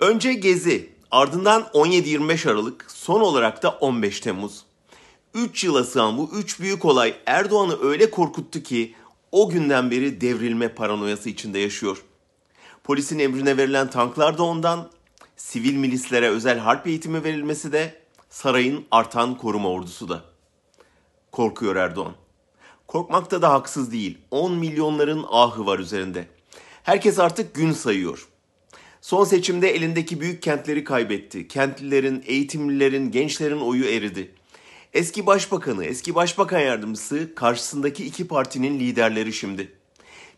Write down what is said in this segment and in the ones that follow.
Önce Gezi, ardından 17-25 Aralık, son olarak da 15 Temmuz. 3 yıla sığan bu 3 büyük olay Erdoğan'ı öyle korkuttu ki o günden beri devrilme paranoyası içinde yaşıyor. Polisin emrine verilen tanklar da ondan, sivil milislere özel harp eğitimi verilmesi de, sarayın artan koruma ordusu da. Korkuyor Erdoğan. Korkmakta da haksız değil. 10 milyonların ahı var üzerinde. Herkes artık gün sayıyor. Son seçimde elindeki büyük kentleri kaybetti. Kentlilerin, eğitimlilerin, gençlerin oyu eridi. Eski başbakanı, eski başbakan yardımcısı karşısındaki iki partinin liderleri şimdi.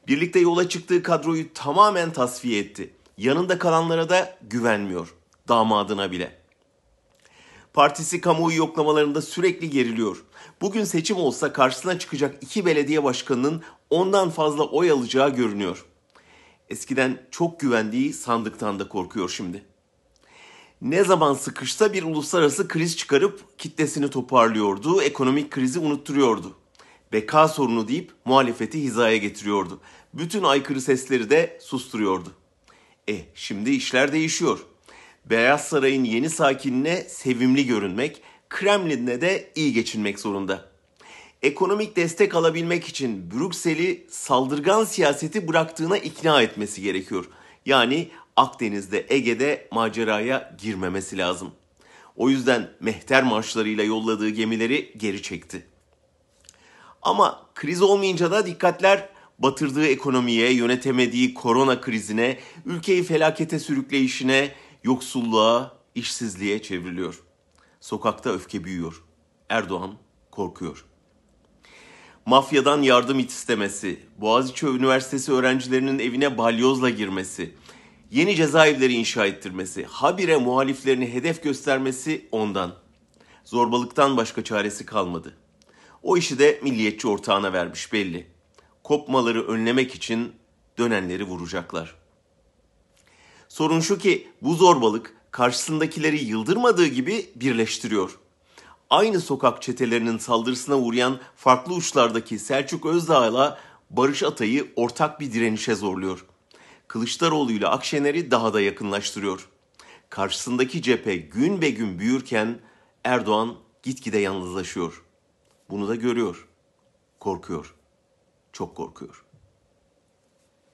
Birlikte yola çıktığı kadroyu tamamen tasfiye etti. Yanında kalanlara da güvenmiyor. Damadına bile. Partisi kamuoyu yoklamalarında sürekli geriliyor. Bugün seçim olsa karşısına çıkacak iki belediye başkanının ondan fazla oy alacağı görünüyor. Eskiden çok güvendiği sandıktan da korkuyor şimdi. Ne zaman sıkışsa bir uluslararası kriz çıkarıp kitlesini toparlıyordu, ekonomik krizi unutturuyordu. Beka sorunu deyip muhalefeti hizaya getiriyordu. Bütün aykırı sesleri de susturuyordu. E şimdi işler değişiyor. Beyaz Saray'ın yeni sakinine sevimli görünmek, Kremlin'le de iyi geçinmek zorunda ekonomik destek alabilmek için Brüksel'i saldırgan siyaseti bıraktığına ikna etmesi gerekiyor. Yani Akdeniz'de, Ege'de maceraya girmemesi lazım. O yüzden mehter marşlarıyla yolladığı gemileri geri çekti. Ama kriz olmayınca da dikkatler batırdığı ekonomiye, yönetemediği korona krizine, ülkeyi felakete sürükleyişine, yoksulluğa, işsizliğe çevriliyor. Sokakta öfke büyüyor. Erdoğan korkuyor mafyadan yardım istemesi, Boğaziçi Üniversitesi öğrencilerinin evine balyozla girmesi, yeni cezaevleri inşa ettirmesi, habire muhaliflerini hedef göstermesi ondan. Zorbalıktan başka çaresi kalmadı. O işi de milliyetçi ortağına vermiş belli. Kopmaları önlemek için dönenleri vuracaklar. Sorun şu ki bu zorbalık karşısındakileri yıldırmadığı gibi birleştiriyor aynı sokak çetelerinin saldırısına uğrayan farklı uçlardaki Selçuk Özdağ'la Barış Atay'ı ortak bir direnişe zorluyor. Kılıçdaroğlu ile Akşener'i daha da yakınlaştırıyor. Karşısındaki cephe gün be gün büyürken Erdoğan gitgide yalnızlaşıyor. Bunu da görüyor. Korkuyor. Çok korkuyor.